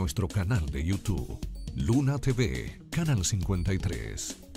nuestro canal de YouTube, Luna TV, Canal 53.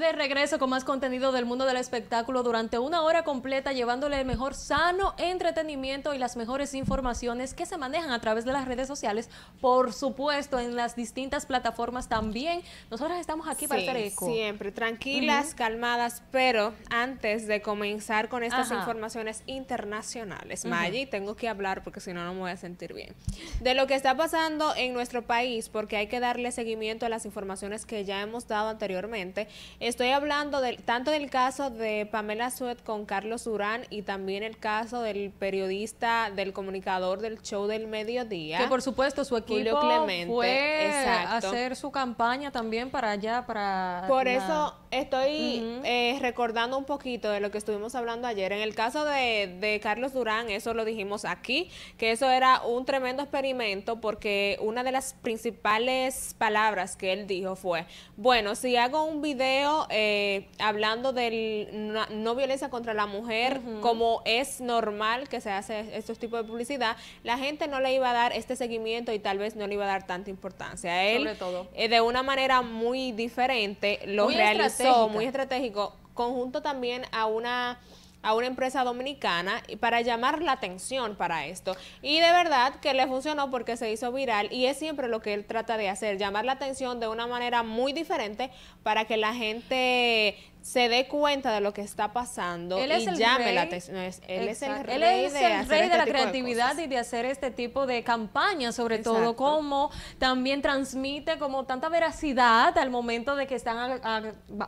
de regreso con más contenido del mundo del espectáculo durante una hora completa, llevándole el mejor sano entretenimiento y las mejores informaciones que se manejan a través de las redes sociales, por supuesto, en las distintas plataformas también. Nosotras estamos aquí para hacer Siempre, tranquilas, calmadas, pero antes de comenzar con estas informaciones internacionales, Maggie tengo que hablar porque si no, no me voy a sentir bien. De lo que está pasando en nuestro país, porque hay que darle seguimiento a las informaciones que ya hemos dado anteriormente. Estoy hablando del, tanto del caso de Pamela Suet con Carlos Durán y también el caso del periodista, del comunicador del show del mediodía. Que por supuesto su equipo fue a hacer su campaña también para allá, para... Por eso Estoy eh, recordando un poquito de lo que estuvimos hablando ayer. En el caso de, Carlos Durán, eso lo dijimos aquí, que eso era un tremendo experimento porque una de las principales palabras que él dijo fue, bueno, si hago un video eh, hablando de no, violencia contra la mujer, como es normal que se hace estos tipos de publicidad, la gente no le iba a dar este seguimiento y tal vez no le iba a dar tanta importancia. a Él, Sobre todo. Eh, de una manera muy diferente, lo realizó muy estratégico, conjunto también a una a una empresa dominicana para llamar la atención para esto. Y de verdad que le funcionó porque se hizo viral y es siempre lo que él trata de hacer, llamar la atención de una manera muy diferente para que la gente se dé cuenta de lo que está pasando y llame la atención. él es el rey, de, este la creatividad y de hacer este tipo de campañas, sobre todo, como también transmite como tanta veracidad al momento de que están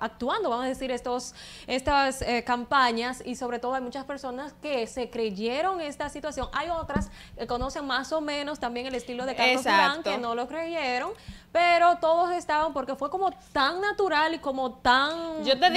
actuando, vamos a decir, estos, estas eh, campañas y sobre todo hay muchas personas que se creyeron esta situación. Hay otras que conocen más o menos también el estilo de Carlos Durán que no lo creyeron, pero todos estaban porque fue como tan natural y como tan... Yo te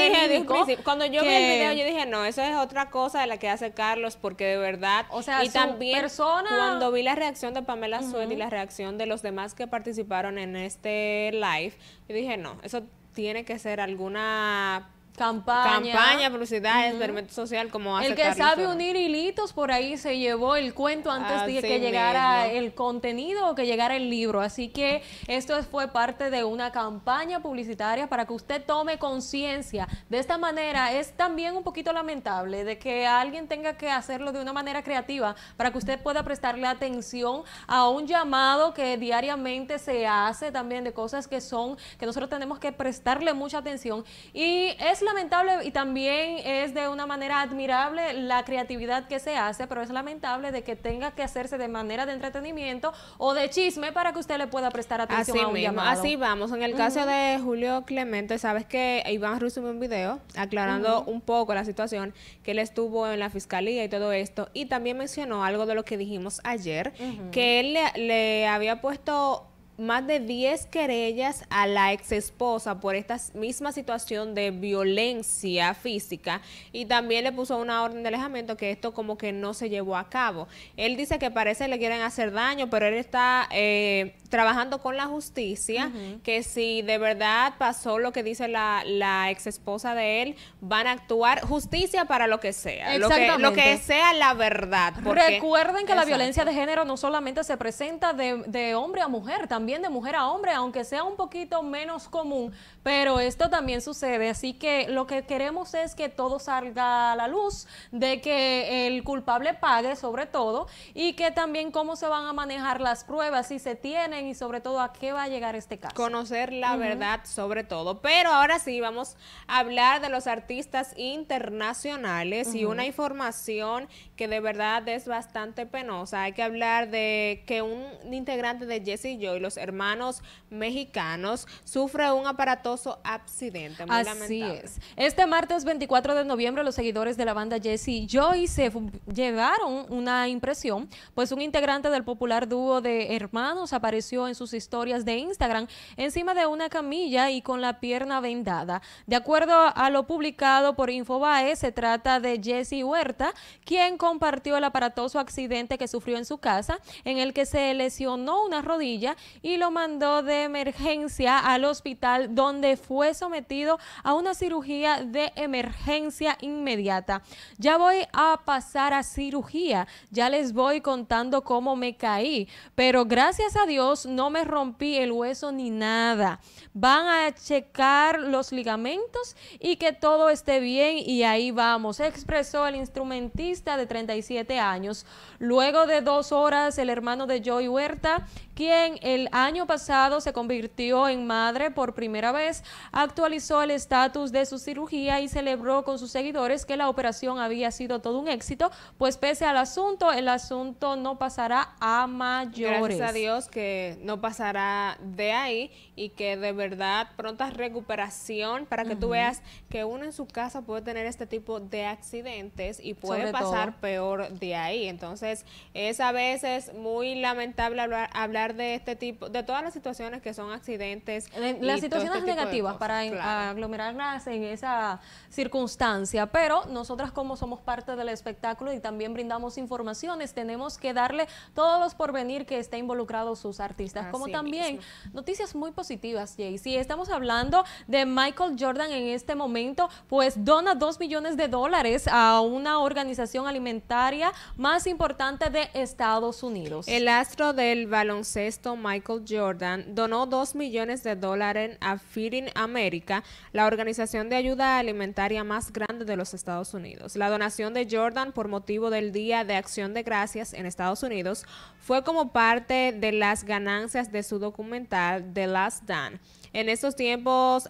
cuando yo vi el video, yo dije, no, eso es otra cosa de la que hace Carlos, porque de verdad, o sea, y también cuando vi la reacción de Pamela uh y la reacción de los demás que participaron en este live, yo dije, no, eso tiene que ser alguna Campaña. Campaña, publicidad, experimento social, como hace El que sabe unir hilitos, por ahí se llevó el cuento antes ah, de que llegara el contenido o que llegara el libro. Así que esto fue parte de una campaña publicitaria para que usted tome conciencia. De esta manera es también un poquito lamentable de que alguien tenga que hacerlo de una manera creativa para que usted pueda prestarle atención a un llamado que diariamente se hace también de cosas que son, que nosotros tenemos que prestarle mucha atención. Y es lamentable y también es de una manera admirable la creatividad que se hace, pero es lamentable de que tenga que hacerse de manera de entretenimiento o de chisme para que usted le pueda prestar atención así a un llamado. Así vamos. En el caso de Julio Clemente, sabes que Iván Ruiz subió un video aclarando un poco la situación que él estuvo en la fiscalía y todo esto. Y también mencionó algo de lo que dijimos ayer, que él le había puesto más de 10 querellas a la ex esposa por esta misma situación de violencia física y también le puso una orden de alejamiento que esto como que no se llevó a cabo. Él dice que parece le quieren hacer daño, pero él está eh, trabajando con la justicia, que si de verdad pasó lo que dice la, la esposa de él, van a actuar justicia para lo que sea, lo que, lo que sea la verdad. Porque, Recuerden que la violencia de género no solamente se presenta de, de hombre a mujer, también de mujer a hombre, aunque sea un poquito menos común, pero esto también sucede. Así que lo que queremos es que todo salga a la luz, de que el culpable pague sobre todo y que también cómo se van a manejar las pruebas, si se tienen y sobre todo a qué va a llegar este caso. Conocer la verdad sobre todo. Pero ahora sí, vamos a hablar de los artistas internacionales y una información que de verdad es bastante penosa. Hay que hablar de que un integrante de Jesse Joy, los hermanos mexicanos, sufre un aparatoso accidente. Así es. Este martes 24 de noviembre, los seguidores de la banda Jesse Joy se llevaron una impresión, pues un integrante del popular dúo de hermanos apareció en sus historias de Instagram encima de una camilla y con la pierna vendada. De acuerdo a lo publicado por Infobae, se trata de Jesse Huerta, quien compartió el aparatoso accidente que sufrió en su casa, en el que se lesionó una rodilla y lo mandó de emergencia al hospital donde fue sometido a una cirugía de emergencia inmediata. Ya voy a pasar a cirugía, ya les voy contando cómo me caí, pero gracias a Dios no me rompí el hueso ni nada. Van a checar los ligamentos y que todo esté bien y ahí vamos, expresó el instrumentista de 37 años. Luego de dos horas, el hermano de Joy Huerta, quien el año pasado se convirtió en madre por primera vez, actualizó el estatus de su cirugía y celebró con sus seguidores que la operación había sido todo un éxito, pues pese al asunto, el asunto no pasará a mayores. Gracias a Dios que no pasará de ahí y que de verdad pronta recuperación para que tú veas que uno en su casa puede tener este tipo de accidentes y puede pasar peor de ahí. Entonces, es a veces muy lamentable hablar de este tipo, de todas las situaciones que son accidentes. Las este situaciones negativas para aglomerarlas en esa circunstancia, pero nosotras como somos parte del espectáculo y también brindamos informaciones, tenemos que darle todos los porvenir que estén involucrados sus artistas, como también noticias muy positivas, Jay. Si estamos hablando de Michael Jordan en este momento, pues dona dos millones de dólares a una organización alimentaria más importante de Estados Unidos. El astro del baloncesto Michael Jordan donó 2 millones de dólares a Feeding America, la organización de ayuda alimentaria más grande de los Estados Unidos. La donación de Jordan por motivo del Día de Acción de Gracias en Estados Unidos fue como parte de las ganancias de su documental The Last Dance en estos tiempos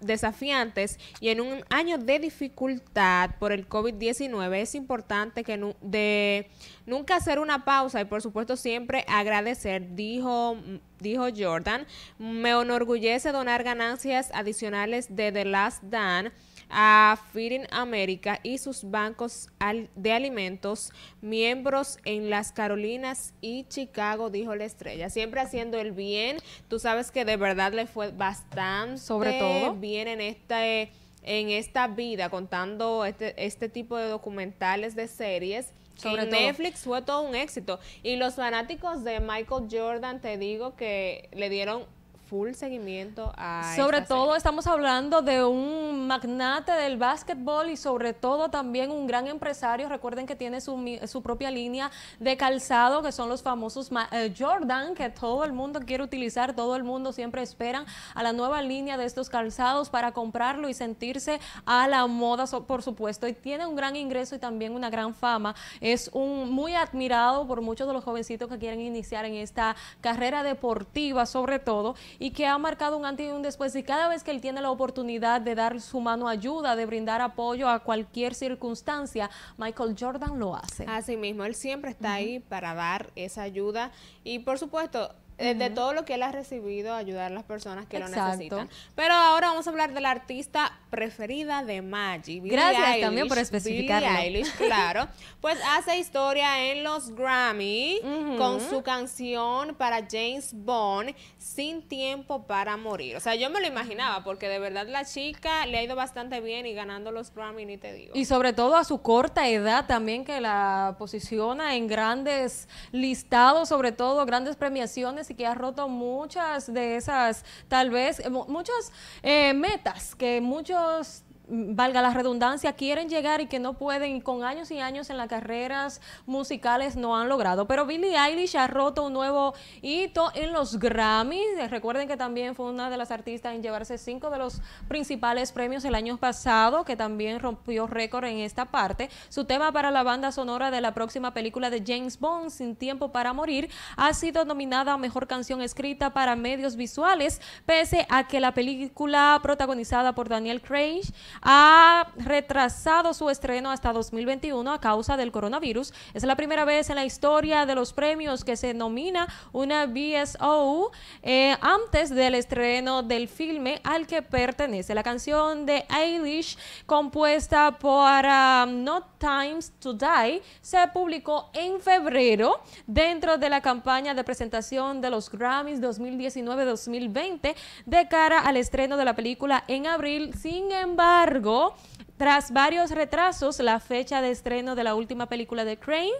desafiantes y en un año de dificultad por el COVID-19, es importante que de nunca hacer una pausa y por supuesto siempre agradecer, dijo mm, dijo Jordan, me enorgullece donar ganancias adicionales de The Last Dan a Feeding America y sus bancos de alimentos, miembros en las Carolinas y Chicago, dijo la estrella. Siempre haciendo el bien. Tú sabes que de verdad le fue bastante Sobre todo. bien en eh, en esta vida contando este, este tipo de documentales de series sobre Netflix fue todo un éxito. Y los fanáticos de Michael Jordan, te digo que le dieron full seguimiento a... Sobre todo estamos hablando de un magnate del básquetbol y sobre todo también un gran empresario. Recuerden que tiene su, su propia línea de calzado, que son los famosos eh, Jordan, que todo el mundo quiere utilizar, todo el mundo siempre esperan a la nueva línea de estos calzados para comprarlo y sentirse a la moda, por supuesto. Y tiene un gran ingreso y también una gran fama. Es un muy admirado por muchos de los jovencitos que quieren iniciar en esta carrera deportiva, sobre todo y que ha marcado un antes y un después. Y cada vez que él tiene la oportunidad de dar su mano ayuda, de brindar apoyo a cualquier circunstancia, Michael Jordan lo hace. Así mismo, él siempre está ahí para dar esa ayuda. Y por supuesto, eh, de, todo lo que él ha recibido, ayudar a las personas que lo necesitan. Pero ahora vamos a hablar de la artista preferida de Maggie. Gracias también por especificarlo. Billie Eilish, claro. Pues hace historia en los Grammy con su canción para James Bond, Sin Tiempo para Morir. O sea, yo me lo imaginaba porque de verdad la chica le ha ido bastante bien y ganando los Grammy, ni te digo. Y sobre todo a su corta edad también que la posiciona en grandes listados, sobre todo grandes premiaciones y que ha roto muchas de esas, tal vez, eh, muchas eh, metas que muchos valga la redundancia, quieren llegar y que no pueden y con años y años en las carreras musicales no han logrado. Pero Billie Eilish ha roto un nuevo hito en los Grammys. Recuerden que también fue una de las artistas en llevarse cinco de los principales premios el año pasado, que también rompió récord en esta parte. Su tema para la banda sonora de la próxima película de James Bond, Sin Tiempo para Morir, ha sido nominada a Mejor Canción Escrita para Medios Visuales, pese a que la película protagonizada por Daniel Craig ha retrasado su estreno hasta 2021 a causa del coronavirus. Es la primera vez en la historia de los premios que se nomina una BSO eh, antes del estreno del filme al que pertenece la canción de Eilish compuesta por um, Not No Times to Die se publicó en febrero dentro de la campaña de presentación de los Grammys 2019-2020 de cara al estreno de la película en abril. Sin embargo, embargo, tras varios retrasos, la fecha de estreno de la última película de Crane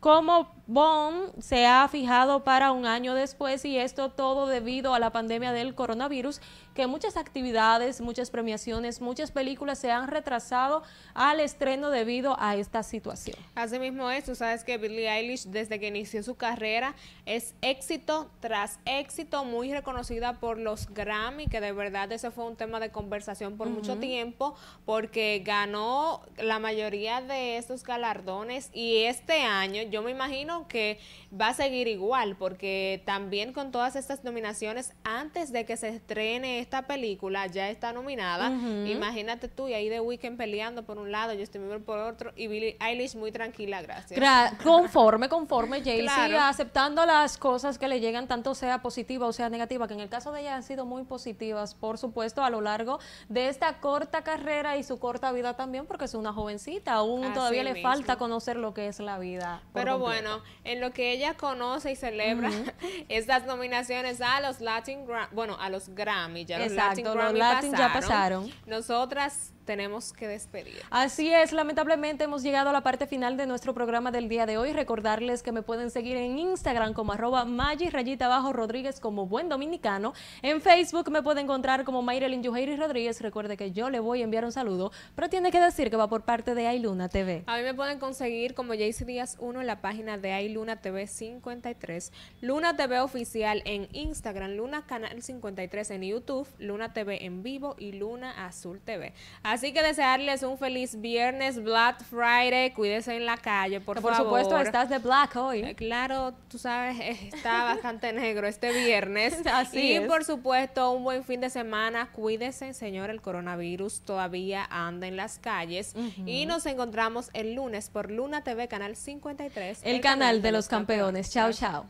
como Bond se ha fijado para un año después y esto todo debido a la pandemia del coronavirus, que muchas actividades, muchas premiaciones, muchas películas se han retrasado al estreno debido a esta situación. Asimismo es, tú sabes que Billie Eilish desde que inició su carrera es éxito tras éxito, muy reconocida por los Grammy, que de verdad ese fue un tema de conversación por mucho tiempo, porque ganó la mayoría de estos galardones y este año yo me imagino que va a seguir igual porque también con todas estas nominaciones antes de que se estrene esta película ya está nominada. Imagínate tú y ahí de Weekend peleando por un lado, estoy Bieber por otro y Billie Eilish muy tranquila, gracias. conforme, conforme, Jay siga aceptando las cosas que le llegan tanto sea positiva o sea negativa, que en el caso de ella han sido muy positivas, por supuesto, a lo largo de esta corta carrera y su corta vida también porque es una jovencita, aún todavía le falta conocer lo que es la vida. Pero bueno, en lo que ella conoce y celebra esas estas nominaciones a los Latin, bueno, a los Grammy, ya los Latin Grammy ya pasaron. Nosotras tenemos que despedir. Así es, lamentablemente hemos llegado a la parte final de nuestro programa del día de hoy. Recordarles que me pueden seguir en Instagram como arroba rayita abajo Rodríguez como buen dominicano. En Facebook me pueden encontrar como Mayrelin Yuheiri Rodríguez. Recuerde que yo le voy a enviar un saludo, pero tiene que decir que va por parte de Ailuna TV. A mí me pueden conseguir como Jaycee Díaz 1 en la página de Ailuna TV 53, Luna TV oficial en Instagram, Luna Canal 53 en YouTube, Luna TV en vivo y Luna Azul TV. Así que desearles un feliz viernes, Black Friday. Cuídense en la calle, por, favor. Por supuesto, estás de black hoy. Eh, claro, tú sabes, eh, está bastante negro este viernes. Así y por supuesto, un buen fin de semana. Cuídense, señor, el coronavirus todavía anda en las calles. Y nos encontramos el lunes por Luna TV, canal 53. El, canal, de los campeones. Chao, chao.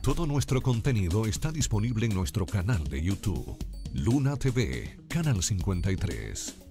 Todo nuestro contenido está disponible en nuestro canal de YouTube Luna TV, Canal 53.